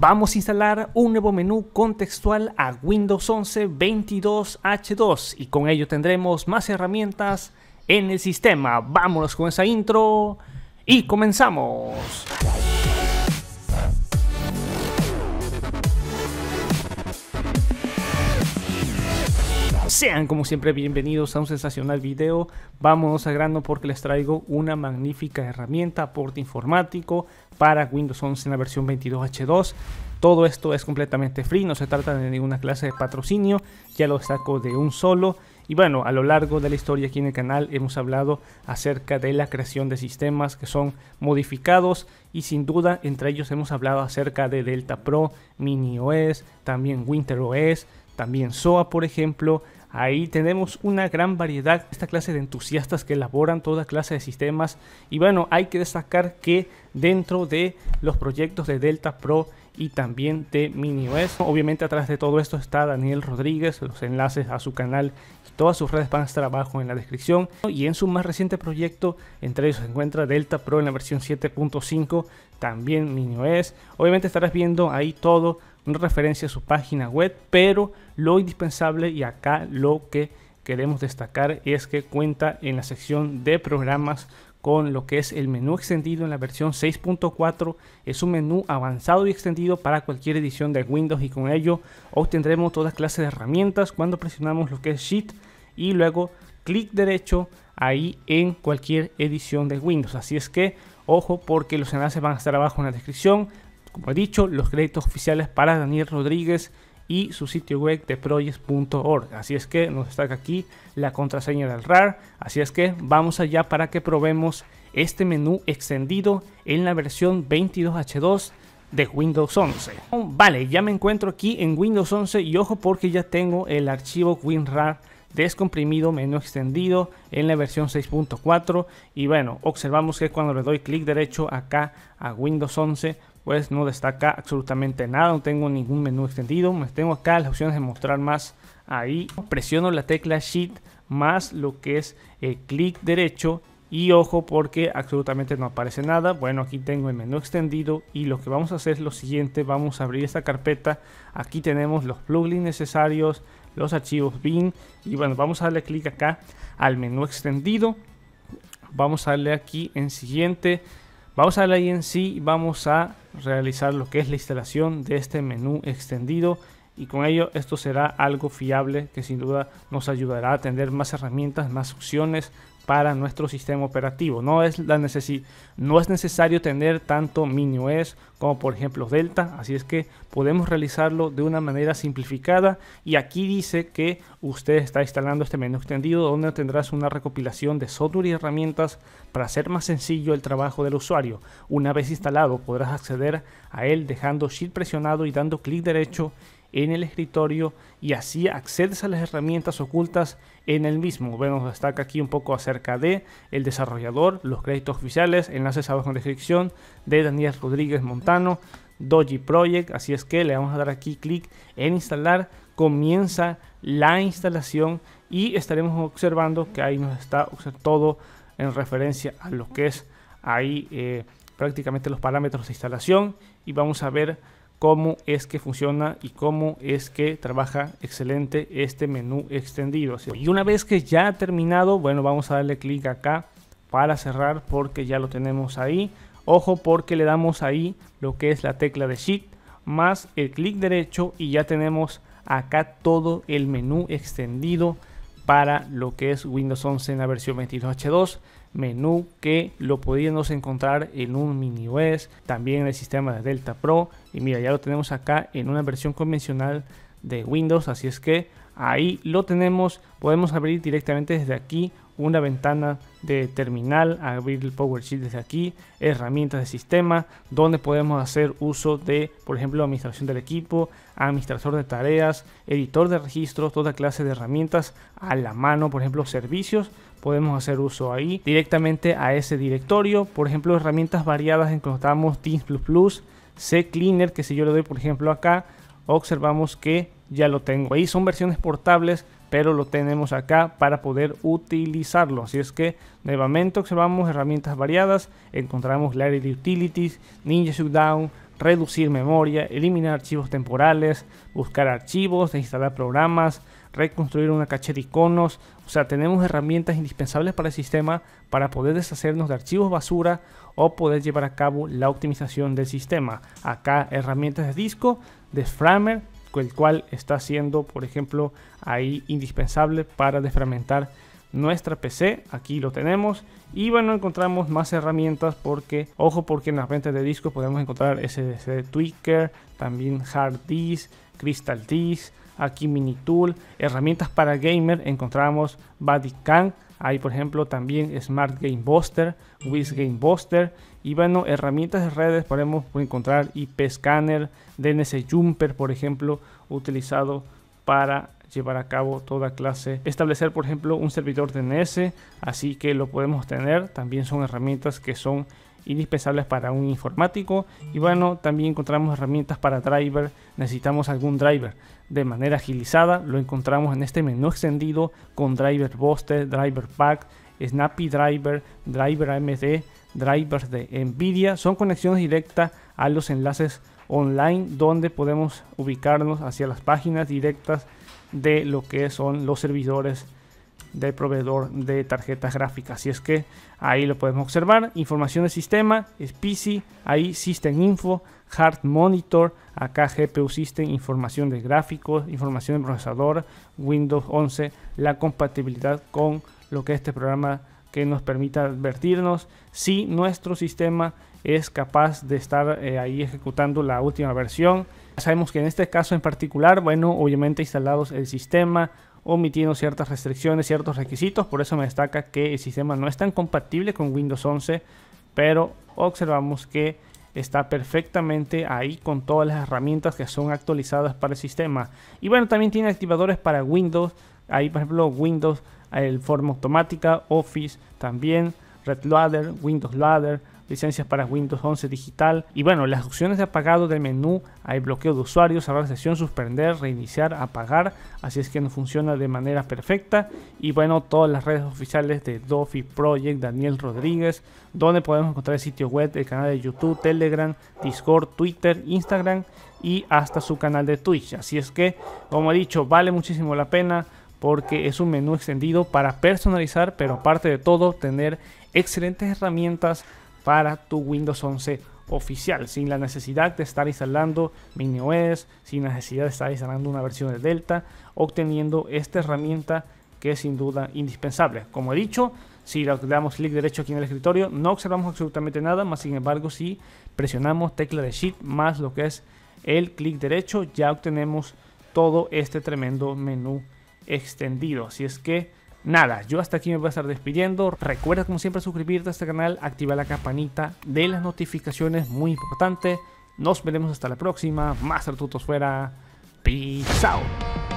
Vamos a instalar un nuevo menú contextual a Windows 11 22H2 y con ello tendremos más herramientas en el sistema. Vámonos con esa intro y comenzamos. Sean como siempre bienvenidos a un sensacional video. Vámonos a grano porque les traigo una magnífica herramienta, aporte informático para Windows 11 en la versión 22H2. Todo esto es completamente free, no se trata de ninguna clase de patrocinio, ya lo saco de un solo. Y bueno, a lo largo de la historia aquí en el canal hemos hablado acerca de la creación de sistemas que son modificados y sin duda entre ellos hemos hablado acerca de Delta Pro, Mini OS, también Winter OS, también SOA por ejemplo, Ahí tenemos una gran variedad, esta clase de entusiastas que elaboran toda clase de sistemas. Y bueno, hay que destacar que dentro de los proyectos de Delta Pro y también de MiniOS, obviamente atrás de todo esto está Daniel Rodríguez, los enlaces a su canal y Todas sus redes van a estar abajo en la descripción. Y en su más reciente proyecto, entre ellos se encuentra Delta Pro en la versión 7.5, también MiniOS. Obviamente estarás viendo ahí todo referencia a su página web, pero lo indispensable y acá lo que queremos destacar es que cuenta en la sección de programas con lo que es el menú extendido en la versión 6.4. Es un menú avanzado y extendido para cualquier edición de Windows y con ello obtendremos todas clases de herramientas cuando presionamos lo que es Sheet y luego clic derecho ahí en cualquier edición de Windows. Así es que ojo porque los enlaces van a estar abajo en la descripción. Como he dicho, los créditos oficiales para Daniel Rodríguez y su sitio web de projects.org. Así es que nos destaca aquí la contraseña del RAR. Así es que vamos allá para que probemos este menú extendido en la versión 22H2 de Windows 11. Vale, ya me encuentro aquí en Windows 11 y ojo porque ya tengo el archivo WinRAR descomprimido, menú extendido en la versión 6.4 y bueno, observamos que cuando le doy clic derecho acá a Windows 11 pues no destaca absolutamente nada, no tengo ningún menú extendido, me tengo acá las opciones de mostrar más ahí, presiono la tecla Shift más lo que es el clic derecho y ojo porque absolutamente no aparece nada. Bueno, aquí tengo el menú extendido y lo que vamos a hacer es lo siguiente. Vamos a abrir esta carpeta. Aquí tenemos los plugins necesarios, los archivos bin. Y bueno, vamos a darle clic acá al menú extendido. Vamos a darle aquí en siguiente. Vamos a darle ahí en sí. Vamos a realizar lo que es la instalación de este menú extendido y con ello esto será algo fiable que sin duda nos ayudará a tener más herramientas, más opciones, para nuestro sistema operativo. No es, la no es necesario tener tanto miniOS e como por ejemplo Delta, así es que podemos realizarlo de una manera simplificada y aquí dice que usted está instalando este menú extendido donde tendrás una recopilación de software y herramientas para hacer más sencillo el trabajo del usuario. Una vez instalado podrás acceder a él dejando Shift presionado y dando clic derecho en el escritorio y así accedes a las herramientas ocultas en el mismo. Vemos destaca aquí un poco acerca de el desarrollador, los créditos oficiales, enlaces abajo en la descripción de Daniel Rodríguez Montano, Doji Project, así es que le vamos a dar aquí clic en instalar, comienza la instalación y estaremos observando que ahí nos está todo en referencia a lo que es ahí eh, prácticamente los parámetros de instalación y vamos a ver cómo es que funciona y cómo es que trabaja excelente este menú extendido. Y una vez que ya ha terminado, bueno, vamos a darle clic acá para cerrar porque ya lo tenemos ahí. Ojo porque le damos ahí lo que es la tecla de Shift más el clic derecho y ya tenemos acá todo el menú extendido para lo que es Windows 11 en la versión 22H2 menú que lo podíamos encontrar en un mini OS, también en el sistema de Delta Pro y mira, ya lo tenemos acá en una versión convencional de Windows, así es que ahí lo tenemos, podemos abrir directamente desde aquí una ventana de terminal, abrir el PowerShell desde aquí, herramientas de sistema, donde podemos hacer uso de, por ejemplo, administración del equipo, administrador de tareas, editor de registros, toda clase de herramientas a la mano, por ejemplo, servicios, podemos hacer uso ahí directamente a ese directorio, por ejemplo, herramientas variadas encontramos Teams++, Cleaner que si yo le doy, por ejemplo, acá, observamos que ya lo tengo ahí. Son versiones portables, pero lo tenemos acá para poder utilizarlo. Así es que nuevamente observamos herramientas variadas. Encontramos el de utilities, Ninja Shutdown, reducir memoria, eliminar archivos temporales, buscar archivos, instalar programas, reconstruir una caché de iconos. O sea, tenemos herramientas indispensables para el sistema para poder deshacernos de archivos basura o poder llevar a cabo la optimización del sistema. Acá herramientas de disco, de framer, el cual está siendo, por ejemplo, ahí indispensable para desfragmentar nuestra PC, aquí lo tenemos y bueno encontramos más herramientas porque ojo porque en las ventas de discos podemos encontrar SSD Tweaker, también Hard Disk, Crystal Disk, aquí mini tool herramientas para gamer, encontramos Bodycam, hay por ejemplo también Smart Game Buster, Wiz Game Buster y bueno, herramientas de redes podemos encontrar IP Scanner, DNS Jumper por ejemplo, utilizado para llevar a cabo toda clase, establecer por ejemplo un servidor DNS, así que lo podemos tener, también son herramientas que son indispensables para un informático. Y bueno, también encontramos herramientas para driver. Necesitamos algún driver de manera agilizada. Lo encontramos en este menú extendido con driver Buster, driver pack, Snappy Driver, Driver AMD, driver de Nvidia. Son conexiones directas a los enlaces online donde podemos ubicarnos hacia las páginas directas de lo que son los servidores del proveedor de tarjetas gráficas. si es que ahí lo podemos observar. Información de sistema, es PC, ahí System Info, Hard Monitor, acá GPU System, información de gráficos, información de procesador, Windows 11, la compatibilidad con lo que este programa que nos permita advertirnos si nuestro sistema es capaz de estar eh, ahí ejecutando la última versión. Sabemos que en este caso en particular, bueno, obviamente instalados el sistema, omitiendo ciertas restricciones, ciertos requisitos. Por eso me destaca que el sistema no es tan compatible con Windows 11, pero observamos que está perfectamente ahí con todas las herramientas que son actualizadas para el sistema. Y bueno, también tiene activadores para Windows. Ahí, por ejemplo, Windows, el forma automática, Office también, Red Ladder, Windows Ladder, licencias para Windows 11 digital. Y bueno, las opciones de apagado del menú, hay bloqueo de usuarios, cerrar sesión, suspender, reiniciar, apagar. Así es que no funciona de manera perfecta. Y bueno, todas las redes oficiales de Dofi Project, Daniel Rodríguez, donde podemos encontrar el sitio web, el canal de YouTube, Telegram, Discord, Twitter, Instagram y hasta su canal de Twitch. Así es que, como he dicho, vale muchísimo la pena porque es un menú extendido para personalizar, pero aparte de todo, tener excelentes herramientas para tu Windows 11 oficial, sin la necesidad de estar instalando MiniOS, sin necesidad de estar instalando una versión de Delta, obteniendo esta herramienta que es sin duda indispensable. Como he dicho, si le damos clic derecho aquí en el escritorio, no observamos absolutamente nada, más sin embargo, si presionamos tecla de Shift más lo que es el clic derecho, ya obtenemos todo este tremendo menú extendido. Así es que nada, yo hasta aquí me voy a estar despidiendo. Recuerda como siempre suscribirte a este canal, activar la campanita de las notificaciones, muy importante. Nos veremos hasta la próxima. Más artutos fuera. Peace out.